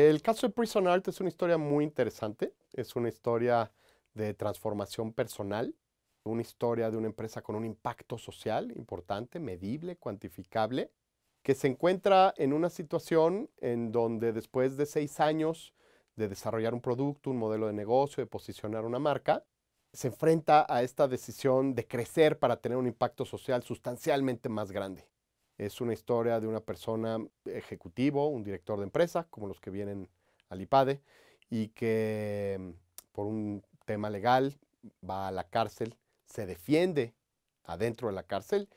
El caso de Prison Art es una historia muy interesante. Es una historia de transformación personal, una historia de una empresa con un impacto social importante, medible, cuantificable, que se encuentra en una situación en donde después de seis años de desarrollar un producto, un modelo de negocio, de posicionar una marca, se enfrenta a esta decisión de crecer para tener un impacto social sustancialmente más grande. Es una historia de una persona ejecutivo, un director de empresa, como los que vienen al IPADE, y que por un tema legal va a la cárcel, se defiende adentro de la cárcel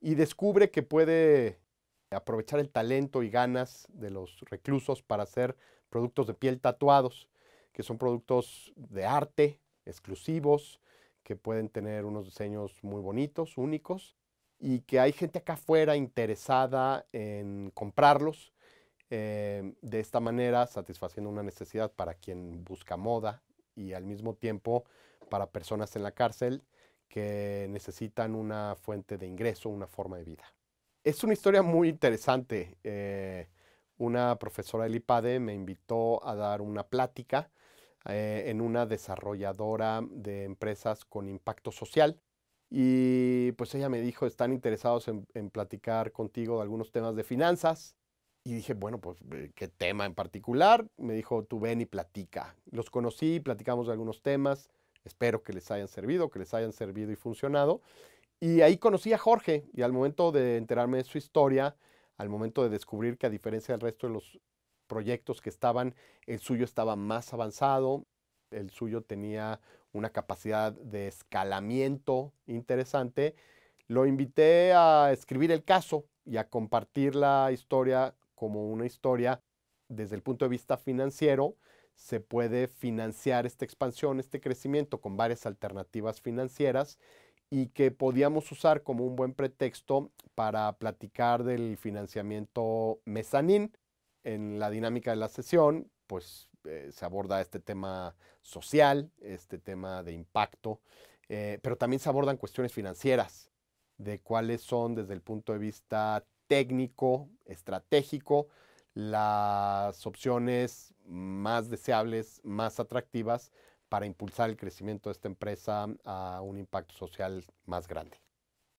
y descubre que puede aprovechar el talento y ganas de los reclusos para hacer productos de piel tatuados, que son productos de arte exclusivos, que pueden tener unos diseños muy bonitos, únicos, y que hay gente acá afuera interesada en comprarlos. Eh, de esta manera, satisfaciendo una necesidad para quien busca moda y al mismo tiempo para personas en la cárcel que necesitan una fuente de ingreso, una forma de vida. Es una historia muy interesante. Eh, una profesora del IPADE me invitó a dar una plática eh, en una desarrolladora de empresas con impacto social. Y pues ella me dijo, están interesados en, platicar contigo de algunos temas de finanzas. Y dije, bueno, pues, eh, ¿qué tema en particular? Me dijo, tú ven y platica. Los conocí, platicamos de algunos temas. Espero que les hayan servido, que les hayan servido y funcionado. Y ahí conocí a Jorge y al momento de enterarme de su historia, al momento de descubrir que a diferencia del resto de los proyectos que estaban, el suyo estaba más avanzado, el suyo tenía una capacidad de escalamiento interesante, lo invité a escribir el caso y a compartir la historia como una historia desde el punto de vista financiero. Se puede financiar esta expansión, este crecimiento con varias alternativas financieras y que podíamos usar como un buen pretexto para platicar del financiamiento mezanín. En la dinámica de la sesión, pues eh, se aborda este tema social, este tema de impacto, eh, pero también se abordan cuestiones financieras, de cuáles son desde el punto de vista técnico, estratégico, las opciones más deseables, más atractivas para impulsar el crecimiento de esta empresa a un impacto social más grande.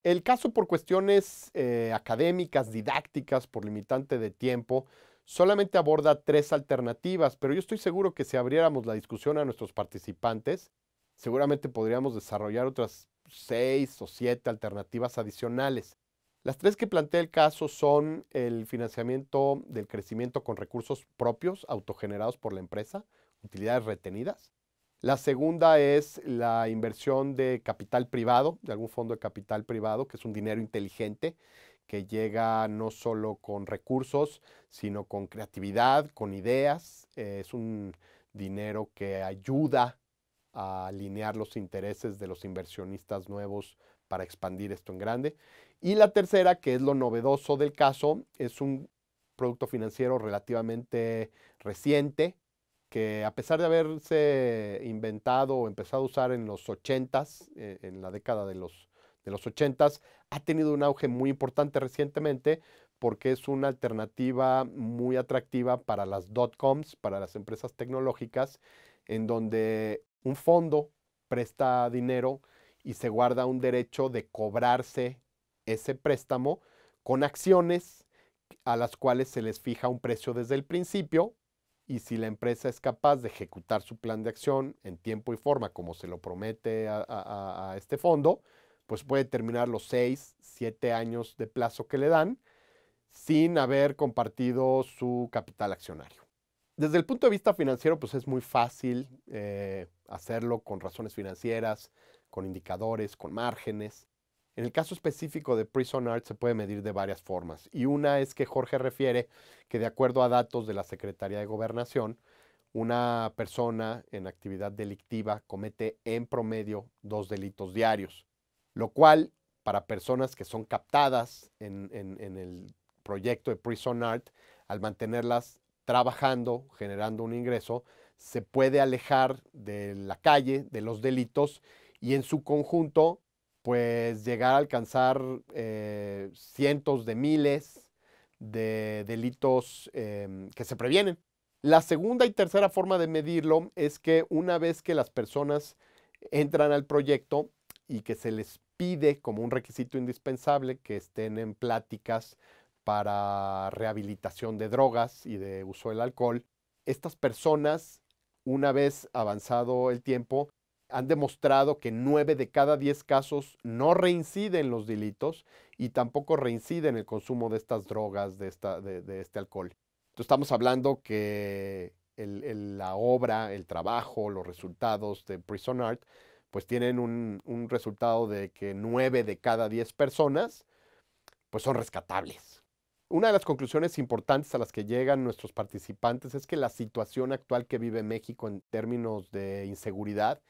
El caso por cuestiones eh, académicas, didácticas, por limitante de tiempo, solamente aborda tres alternativas, pero yo estoy seguro que si abriéramos la discusión a nuestros participantes, seguramente podríamos desarrollar otras seis o siete alternativas adicionales. Las tres que plantea el caso son el financiamiento del crecimiento con recursos propios autogenerados por la empresa, utilidades retenidas. La segunda es la inversión de capital privado, de algún fondo de capital privado, que es un dinero inteligente que llega no solo con recursos, sino con creatividad, con ideas. Eh, es un dinero que ayuda a alinear los intereses de los inversionistas nuevos para expandir esto en grande. Y la tercera, que es lo novedoso del caso, es un producto financiero relativamente reciente, que a pesar de haberse inventado o empezado a usar en los 80s, eh, en la década de los de los 80s ha tenido un auge muy importante recientemente porque es una alternativa muy atractiva para las dot-coms, para las empresas tecnológicas, en donde un fondo presta dinero y se guarda un derecho de cobrarse ese préstamo con acciones a las cuales se les fija un precio desde el principio y si la empresa es capaz de ejecutar su plan de acción en tiempo y forma como se lo promete a, a este fondo, pues puede terminar los seis, siete años de plazo que le dan sin haber compartido su capital accionario. Desde el punto de vista financiero, pues es muy fácil eh, hacerlo con razones financieras, con indicadores, con márgenes. En el caso específico de Prison Art se puede medir de varias formas y una es que Jorge refiere que de acuerdo a datos de la Secretaría de Gobernación, una persona en actividad delictiva comete en promedio dos delitos diarios lo cual para personas que son captadas en, el proyecto de Prison Art, al mantenerlas trabajando, generando un ingreso, se puede alejar de la calle, de los delitos y en su conjunto, pues llegar a alcanzar eh, cientos de miles de delitos em, que se previenen. La segunda y tercera forma de medirlo es que una vez que las personas entran al proyecto, y que se les pide como un requisito indispensable que estén en pláticas para rehabilitación de drogas y de uso del alcohol. Estas personas, una vez avanzado el tiempo, han demostrado que 9 de cada 10 casos no reinciden los delitos y tampoco reinciden el consumo de estas drogas, de, esta, de, este alcohol. Entonces estamos hablando que la obra, el trabajo, los resultados de Prison Art pues tienen un, resultado de que 9 de cada 10 personas pues son rescatables. Una de las conclusiones importantes a las que llegan nuestros participantes es que la situación actual que vive México en términos de inseguridad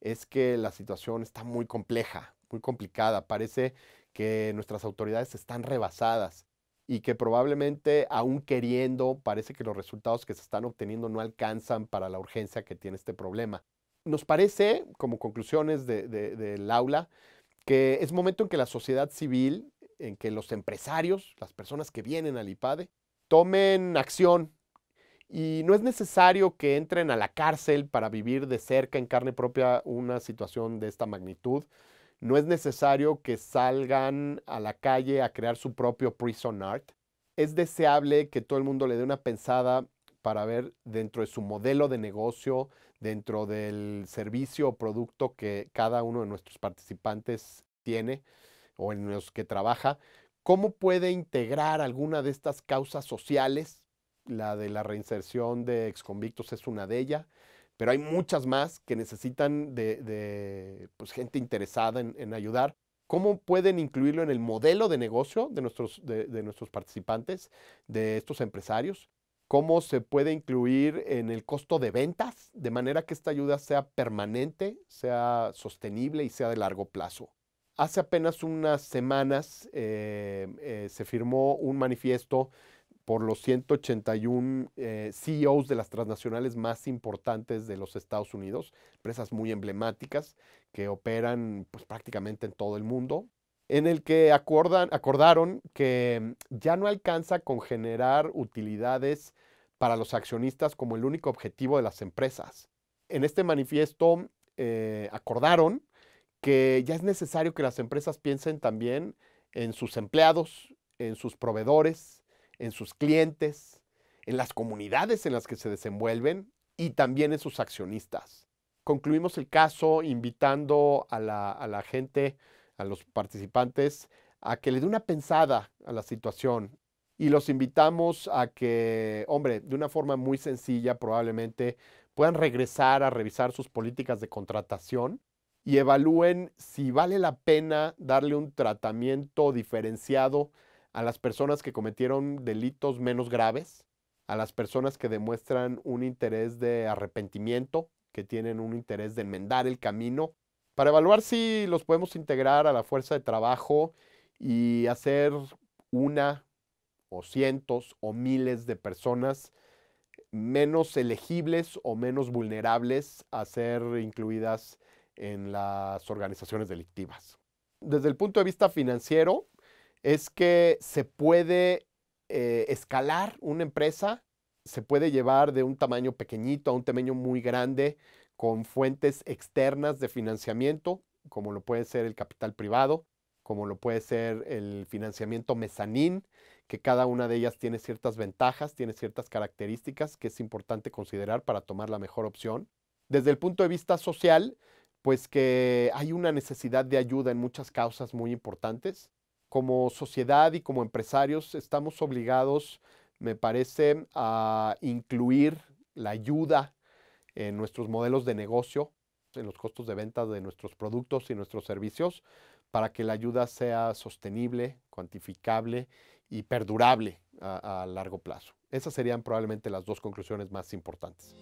es que la situación está muy compleja, muy complicada. Parece que nuestras autoridades están rebasadas y que probablemente aún queriendo, parece que los resultados que se están obteniendo no alcanzan para la urgencia que tiene este problema nos parece, como conclusiones del aula, que es momento en que la sociedad civil, en que los empresarios, las personas que vienen al IPADE, tomen acción. Y no es necesario que entren a la cárcel para vivir de cerca, en carne propia, una situación de esta magnitud. No es necesario que salgan a la calle a crear su propio prison art. Es deseable que todo el mundo le dé una pensada para ver dentro de su modelo de negocio, dentro del servicio o producto que cada uno de nuestros participantes tiene o en los que trabaja, ¿cómo puede integrar alguna de estas causas sociales? La de la reinserción de exconvictos es una de ellas, pero hay muchas más que necesitan de, pues, gente interesada en, ayudar. ¿Cómo pueden incluirlo en el modelo de negocio de nuestros, de nuestros participantes, de estos empresarios? cómo se puede incluir en el costo de ventas, de manera que esta ayuda sea permanente, sea sostenible y sea de largo plazo. Hace apenas unas semanas eh, eh, se firmó un manifiesto por los 181 eh, CEOs de las transnacionales más importantes de los Estados Unidos, empresas muy emblemáticas que operan pues, prácticamente en todo el mundo, en el que acordaron que ya no alcanza con generar utilidades para los accionistas como el único objetivo de las empresas. En este manifiesto eh, acordaron que ya es necesario que las empresas piensen también en sus empleados, en sus proveedores, en sus clientes, en las comunidades en las que se desenvuelven y también en sus accionistas. Concluimos el caso invitando a la, a la gente a los participantes a que le dé una pensada a la situación y los invitamos a que, hombre, de una forma muy sencilla probablemente puedan regresar a revisar sus políticas de contratación y evalúen si vale la pena darle un tratamiento diferenciado a las personas que cometieron delitos menos graves, a las personas que demuestran un interés de arrepentimiento, que tienen un interés de enmendar el camino para evaluar si los podemos integrar a la fuerza de trabajo y hacer una o cientos o miles de personas menos elegibles o menos vulnerables a ser incluidas en las organizaciones delictivas. Desde el punto de vista financiero, es que se puede eh, escalar una empresa, se puede llevar de un tamaño pequeñito a un tamaño muy grande con fuentes externas de financiamiento, como lo puede ser el capital privado, como lo puede ser el financiamiento mezanín, que cada una de ellas tiene ciertas ventajas, tiene ciertas características que es importante considerar para tomar la mejor opción. Desde el punto de vista social, pues que hay una necesidad de ayuda en muchas causas muy importantes. Como sociedad y como empresarios estamos obligados, me parece, a incluir la ayuda en nuestros modelos de negocio, en los costos de venta de nuestros productos y nuestros servicios, para que la ayuda sea sostenible, cuantificable y perdurable a, a largo plazo. Esas serían probablemente las dos conclusiones más importantes.